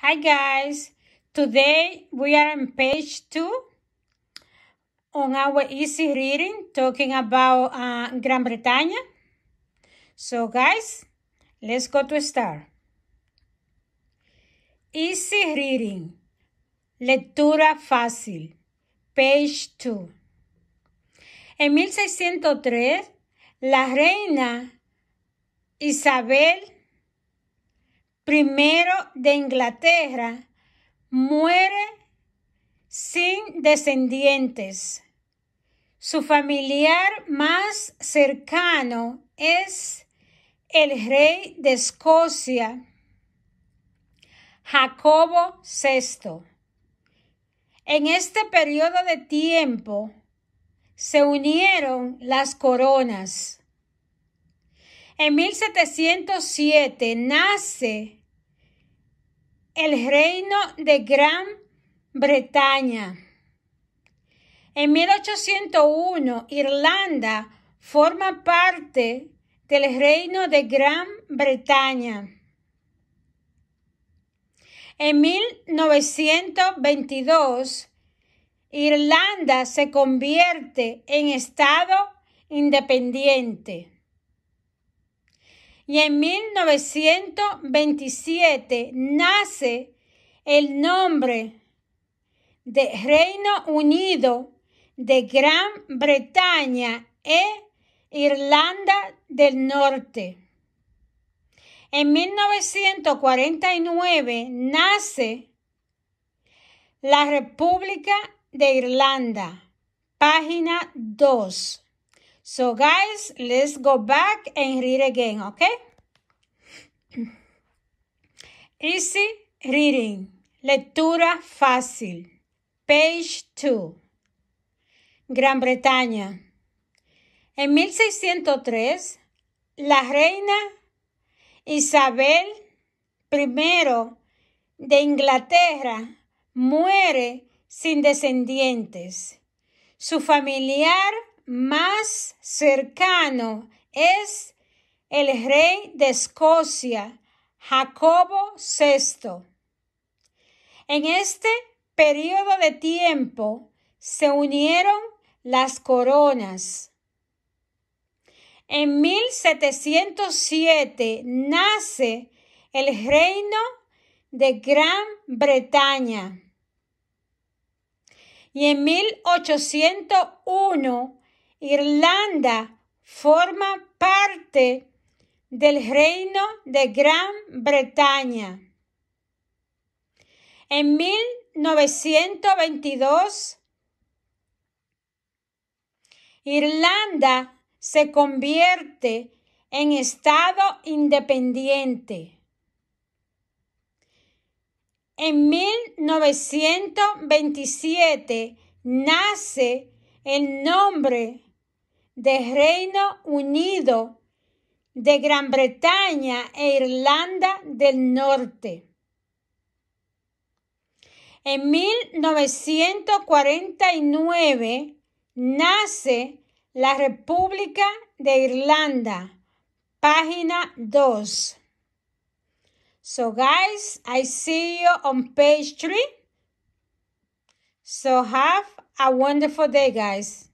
Hi guys, today we are on page two on our easy reading talking about uh, Gran Bretaña. So guys, let's go to start. Easy reading, lectura fácil, page two. En 1603, la reina Isabel primero de Inglaterra, muere sin descendientes. Su familiar más cercano es el rey de Escocia, Jacobo VI. En este periodo de tiempo se unieron las coronas en 1707 nace el reino de Gran Bretaña. En 1801 Irlanda forma parte del reino de Gran Bretaña. En 1922 Irlanda se convierte en Estado independiente y en 1927 nace el nombre de Reino Unido de Gran Bretaña e Irlanda del Norte. En 1949 nace la República de Irlanda, página 2. So guys, let's go back and read again, okay? Easy reading. Lectura fácil. Page 2. Gran Bretaña. En 1603, la reina Isabel I de Inglaterra muere sin descendientes. Su familiar más cercano es el rey de Escocia, Jacobo VI. En este periodo de tiempo se unieron las coronas. En 1707 nace el reino de Gran Bretaña. Y en 1801 Irlanda forma parte del Reino de Gran Bretaña. En 1922, Irlanda se convierte en Estado independiente. En 1927 nace el nombre de Reino Unido, de Gran Bretaña e Irlanda del Norte. En 1949 nace la República de Irlanda, página 2. So, guys, I see you on page 3. So, have a wonderful day, guys.